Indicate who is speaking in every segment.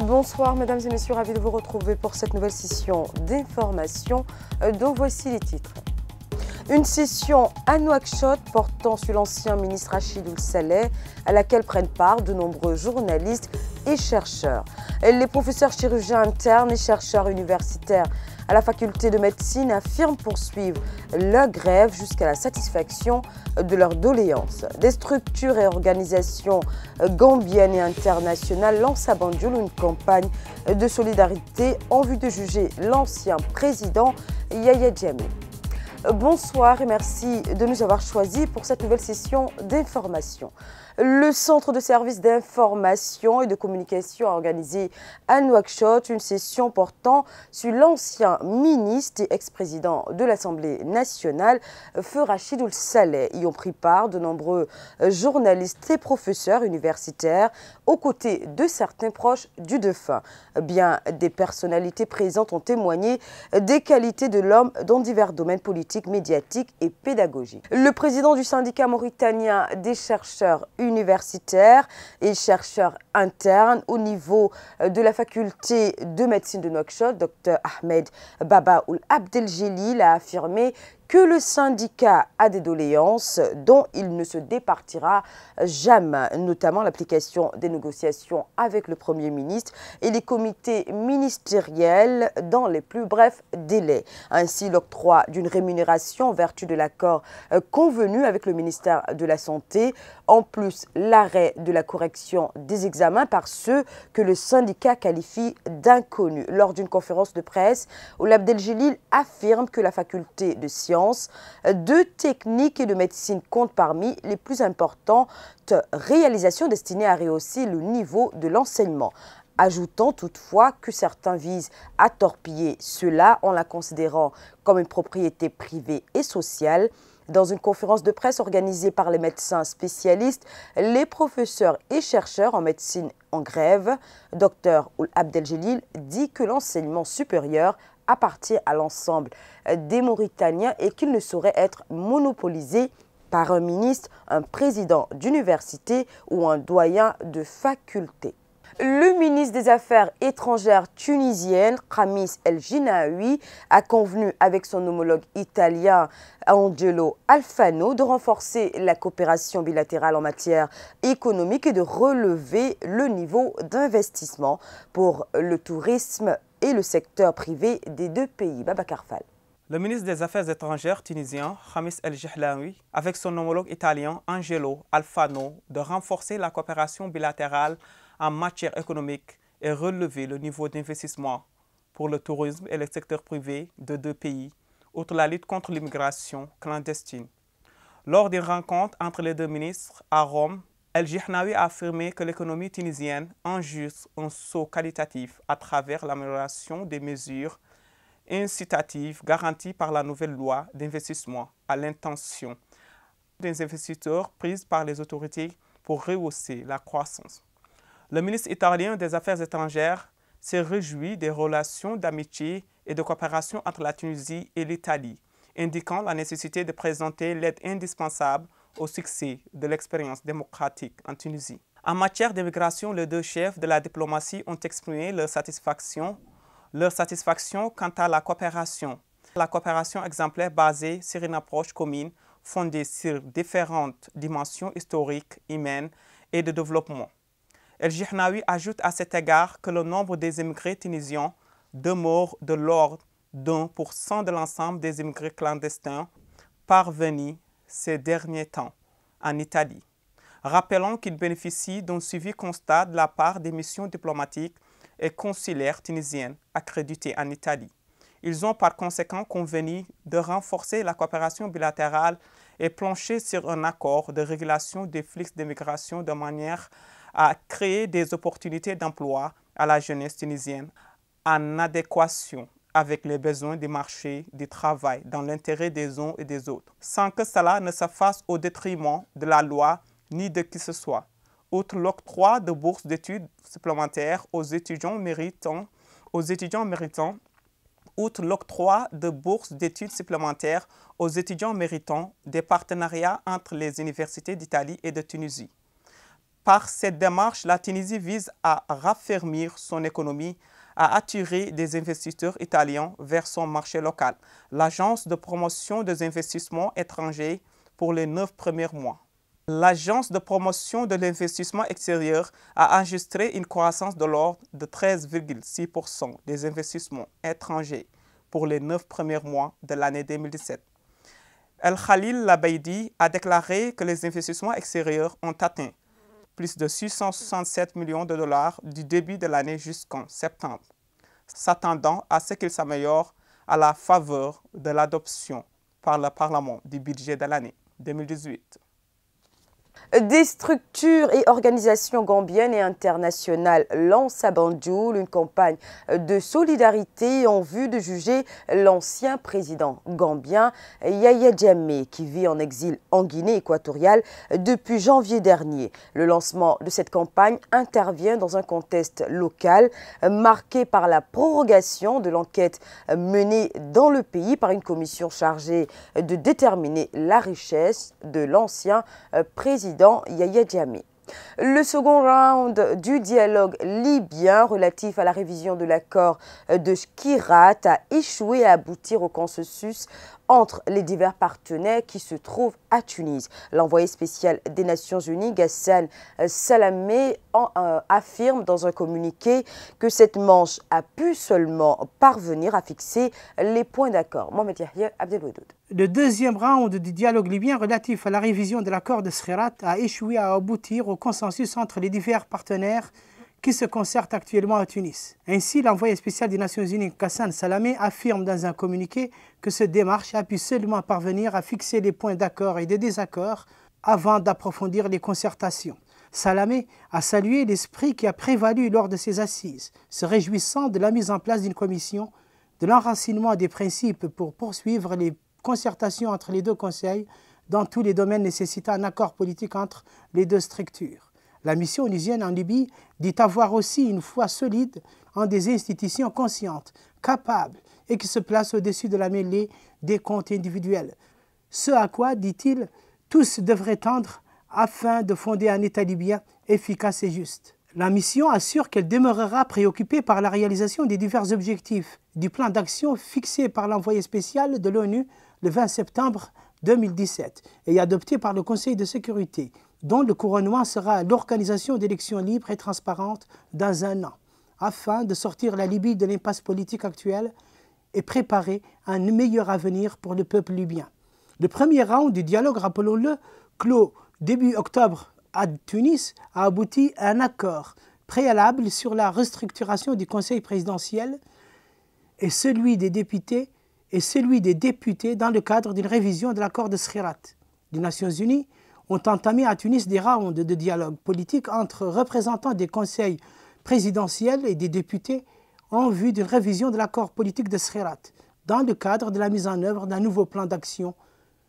Speaker 1: Bonsoir mesdames et messieurs, ravi de vous retrouver pour cette nouvelle session d'information euh, dont voici les titres. Une session à Nouakchott portant sur l'ancien ministre Rachid Saleh, à laquelle prennent part de nombreux journalistes et chercheurs. Les professeurs chirurgiens internes et chercheurs universitaires à la faculté de médecine affirme poursuivre leur grève jusqu'à la satisfaction de leurs doléances. Des structures et organisations gambiennes et internationales lancent à Banjul une campagne de solidarité en vue de juger l'ancien président Yahya Jammeh. Bonsoir et merci de nous avoir choisis pour cette nouvelle session d'information. Le Centre de services d'information et de communication a organisé à Nouakchott une session portant sur l'ancien ministre et ex-président de l'Assemblée nationale, Feu Rachid Saleh. Y ont pris part de nombreux journalistes et professeurs universitaires aux côtés de certains proches du défunt. Bien des personnalités présentes ont témoigné des qualités de l'homme dans divers domaines politiques médiatique et pédagogique. Le président du syndicat mauritanien des chercheurs universitaires et chercheurs internes au niveau euh, de la faculté de médecine de Nouakchott, Dr Ahmed Baba ou l'a a affirmé que le syndicat a des doléances dont il ne se départira jamais, notamment l'application des négociations avec le Premier ministre et les comités ministériels dans les plus brefs délais. Ainsi, l'octroi d'une rémunération en vertu de l'accord euh, convenu avec le ministère de la Santé, en plus l'arrêt de la correction des examens par ceux que le syndicat qualifie d'inconnus. Lors d'une conférence de presse, Oulab Delgelil affirme que la faculté de sciences deux techniques et de médecine comptent parmi les plus importantes réalisations destinées à rehausser le niveau de l'enseignement. Ajoutant toutefois que certains visent à torpiller cela en la considérant comme une propriété privée et sociale, dans une conférence de presse organisée par les médecins spécialistes, les professeurs et chercheurs en médecine en grève, Dr Abdeljelil dit que l'enseignement supérieur appartient à l'ensemble euh, des Mauritaniens et qu'il ne saurait être monopolisé par un ministre, un président d'université ou un doyen de faculté. Le ministre des Affaires étrangères tunisienne, Khamis El jinaoui a convenu avec son homologue italien Angelo Alfano de renforcer la coopération bilatérale en matière économique et de relever le niveau d'investissement pour le tourisme et le secteur privé des deux pays. Baba Karfal.
Speaker 2: Le ministre des Affaires étrangères tunisien, Hamis El Jihlaoui, avec son homologue italien Angelo Alfano, de renforcer la coopération bilatérale en matière économique et relever le niveau d'investissement pour le tourisme et le secteur privé de deux pays, outre la lutte contre l'immigration clandestine. Lors des rencontres entre les deux ministres à Rome El-Jihnawi a affirmé que l'économie tunisienne enregistre un saut qualitatif à travers l'amélioration des mesures incitatives garanties par la nouvelle loi d'investissement à l'intention des investisseurs prises par les autorités pour rehausser la croissance. Le ministre italien des Affaires étrangères s'est réjoui des relations d'amitié et de coopération entre la Tunisie et l'Italie, indiquant la nécessité de présenter l'aide indispensable au succès de l'expérience démocratique en Tunisie. En matière d'immigration, les deux chefs de la diplomatie ont exprimé leur satisfaction, leur satisfaction quant à la coopération. La coopération exemplaire basée sur une approche commune fondée sur différentes dimensions historiques, humaines et de développement. El Jihnawi ajoute à cet égard que le nombre des immigrés tunisiens demeure de l'ordre d'un pour cent de l'ensemble des immigrés clandestins parvenus ces derniers temps en Italie. Rappelons qu'ils bénéficient d'un suivi constat de la part des missions diplomatiques et consulaires tunisiennes accréditées en Italie. Ils ont par conséquent convenu de renforcer la coopération bilatérale et plancher sur un accord de régulation des flux d'immigration de manière à créer des opportunités d'emploi à la jeunesse tunisienne en adéquation avec les besoins des marchés du travail dans l'intérêt des uns et des autres, sans que cela ne se fasse au détriment de la loi ni de qui que ce soit. Outre l'octroi de bourses d'études supplémentaires aux étudiants méritants, aux étudiants méritants, outre l'octroi de bourses d'études supplémentaires aux étudiants méritants des partenariats entre les universités d'Italie et de Tunisie. Par cette démarche, la Tunisie vise à raffermir son économie a attiré des investisseurs italiens vers son marché local, l'Agence de promotion des investissements étrangers pour les neuf premiers mois. L'Agence de promotion de l'investissement extérieur a enregistré une croissance de l'ordre de 13,6% des investissements étrangers pour les neuf premiers mois de l'année 2017. El Khalil Labaidi a déclaré que les investissements extérieurs ont atteint plus de 667 millions de dollars du début de l'année jusqu'en septembre, s'attendant à ce qu'il s'améliore à la faveur de l'adoption par le
Speaker 1: Parlement du budget de l'année 2018 des structures et organisations gambiennes et internationales lancent à Banjul une campagne de solidarité en vue de juger l'ancien président gambien Yahya Djamé qui vit en exil en Guinée équatoriale depuis janvier dernier. Le lancement de cette campagne intervient dans un contexte local marqué par la prorogation de l'enquête menée dans le pays par une commission chargée de déterminer la richesse de l'ancien président le second round du dialogue libyen relatif à la révision de l'accord de Skirat a échoué à aboutir au consensus entre les divers partenaires qui se trouvent à Tunis. L'envoyé spécial des Nations Unies, Ghassan Salamé, euh, affirme dans un communiqué que cette manche a pu seulement parvenir à fixer les points d'accord. Mohamed Yahya Le
Speaker 3: deuxième round du dialogue libyen relatif à la révision de l'accord de Srirat a échoué à aboutir au consensus entre les divers partenaires qui se concertent actuellement à Tunis. Ainsi, l'envoyé spécial des Nations Unies, Kassan Salamé, affirme dans un communiqué que cette démarche a pu seulement parvenir à fixer les points d'accord et de désaccord avant d'approfondir les concertations. Salamé a salué l'esprit qui a prévalu lors de ces assises, se réjouissant de la mise en place d'une commission, de l'enracinement des principes pour poursuivre les concertations entre les deux conseils dans tous les domaines nécessitant un accord politique entre les deux structures. La mission onusienne en Libye dit avoir aussi une foi solide en des institutions conscientes, capables et qui se placent au-dessus de la mêlée des comptes individuels. Ce à quoi, dit-il, tous devraient tendre afin de fonder un État libyen efficace et juste. La mission assure qu'elle demeurera préoccupée par la réalisation des divers objectifs du plan d'action fixé par l'envoyé spécial de l'ONU le 20 septembre 2017 et adopté par le Conseil de sécurité dont le couronnement sera l'organisation d'élections libres et transparentes dans un an, afin de sortir la Libye de l'impasse politique actuelle et préparer un meilleur avenir pour le peuple libyen. Le premier round du dialogue, rappelons-le, clos début octobre à Tunis, a abouti à un accord préalable sur la restructuration du Conseil présidentiel et celui des députés et celui des députés dans le cadre d'une révision de l'accord de Srirat des Nations Unies ont entamé à Tunis des rounds de dialogue politique entre représentants des conseils présidentiels et des députés en vue d'une révision de l'accord politique de Srirat, dans le cadre de la mise en œuvre d'un nouveau plan d'action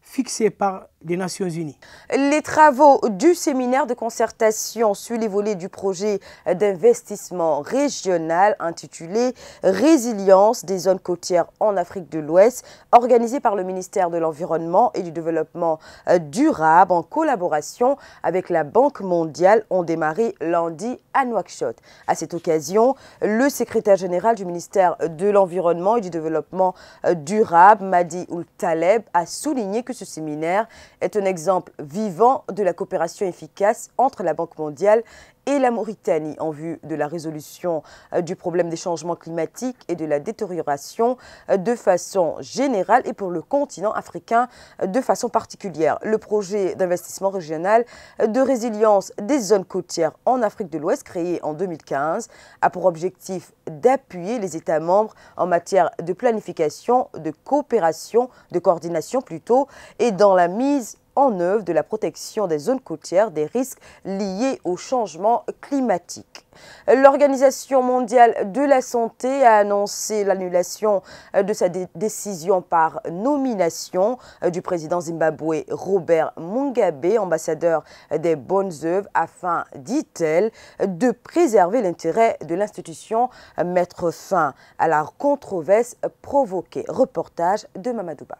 Speaker 1: fixé par des Nations Unies. Les travaux du séminaire de concertation sur les volets du projet d'investissement régional intitulé « Résilience des zones côtières en Afrique de l'Ouest » organisé par le ministère de l'Environnement et du Développement euh, durable en collaboration avec la Banque mondiale ont démarré lundi à Nouakchott. À cette occasion, le secrétaire général du ministère de l'Environnement et du Développement euh, durable, Madi Oul Taleb, a souligné que ce séminaire est un exemple vivant de la coopération efficace entre la Banque mondiale et la Mauritanie en vue de la résolution euh, du problème des changements climatiques et de la détérioration euh, de façon générale et pour le continent africain euh, de façon particulière. Le projet d'investissement régional de résilience des zones côtières en Afrique de l'Ouest créé en 2015 a pour objectif d'appuyer les États membres en matière de planification, de coopération, de coordination plutôt, et dans la mise en œuvre de la protection des zones côtières des risques liés au changement climatique. L'Organisation mondiale de la santé a annoncé l'annulation de sa décision par nomination euh, du président zimbabwe Robert Mugabe, ambassadeur des bonnes œuvres, afin, dit-elle, de préserver l'intérêt de l'institution, euh, mettre fin à la controverse provoquée. Reportage de Mamadouba.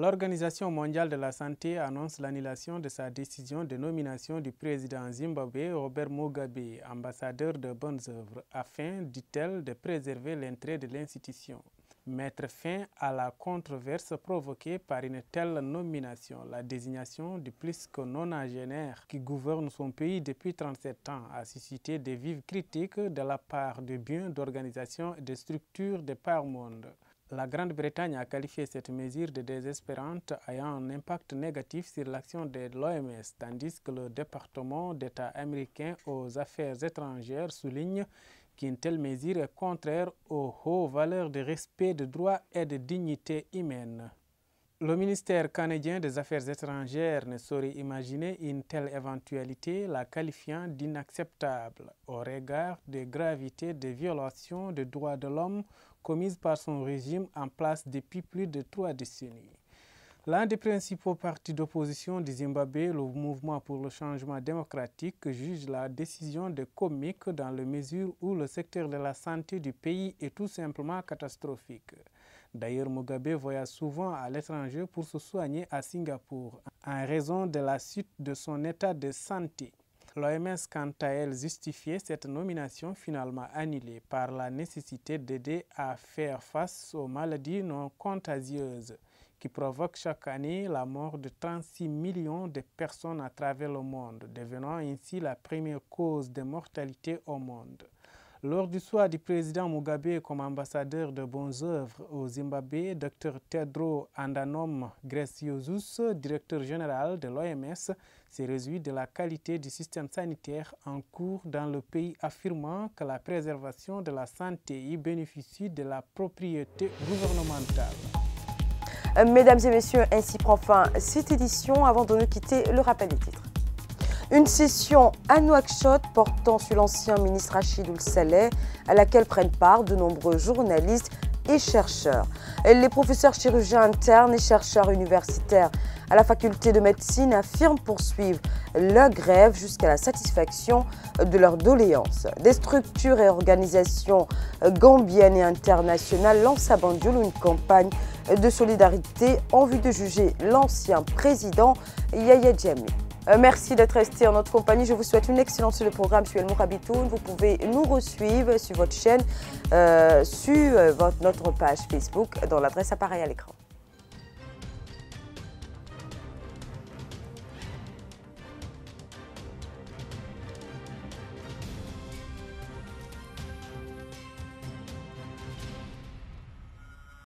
Speaker 4: L'Organisation mondiale de la santé annonce l'annulation de sa décision de nomination du président zimbabwe Robert Mugabe, ambassadeur de bonnes œuvres, afin, dit-elle, de préserver l'intérêt de l'institution. Mettre fin à la controverse provoquée par une telle nomination, la désignation du plus que non nonagénaire qui gouverne son pays depuis 37 ans a suscité des vives critiques de la part de biens d'organisations et de structures de par monde. La Grande-Bretagne a qualifié cette mesure de désespérante ayant un impact négatif sur l'action de l'OMS, tandis que le département d'État américain aux affaires étrangères souligne qu'une telle mesure est contraire aux hautes valeurs de respect de droits et de dignité humaine. Le ministère canadien des Affaires étrangères ne saurait imaginer une telle éventualité, la qualifiant d'inacceptable au regard des gravités des violations des droits de l'homme commises par son régime en place depuis plus de trois décennies. L'un des principaux partis d'opposition du Zimbabwe, le Mouvement pour le changement démocratique, juge la décision de comique dans la mesure où le secteur de la santé du pays est tout simplement catastrophique. D'ailleurs, Mugabe voyage souvent à l'étranger pour se soigner à Singapour en raison de la suite de son état de santé. L'OMS, quant à elle, justifiait cette nomination finalement annulée par la nécessité d'aider à faire face aux maladies non contagieuses qui provoquent chaque année la mort de 36 millions de personnes à travers le monde, devenant ainsi la première cause de mortalité au monde. Lors du soir du président Mugabe comme ambassadeur de bonnes œuvres au Zimbabwe, Dr Tedro Andanom Greciosus, directeur général de l'OMS, s'est réjoui de la qualité du système sanitaire en cours dans le pays, affirmant que la préservation de la santé y bénéficie
Speaker 1: de la propriété gouvernementale. Mesdames et messieurs, ainsi prend fin cette édition. Avant de nous quitter, le rappel des titres. Une session à Nouakchott portant sur l'ancien ministre Rachid Oul Saleh, à laquelle prennent part de nombreux journalistes et chercheurs. Les professeurs chirurgiens internes et chercheurs universitaires à la faculté de médecine affirment poursuivre leur grève jusqu'à la satisfaction de leurs doléances. Des structures et organisations gambiennes et internationales lancent à Banjul une campagne de solidarité en vue de juger l'ancien président Yahya Jammeh. Euh, merci d'être resté en notre compagnie. Je vous souhaite une excellente sur le programme sur El Bitoun. Vous pouvez nous re sur votre chaîne, euh, sur euh, notre page Facebook, dans l'adresse appareil à l'écran.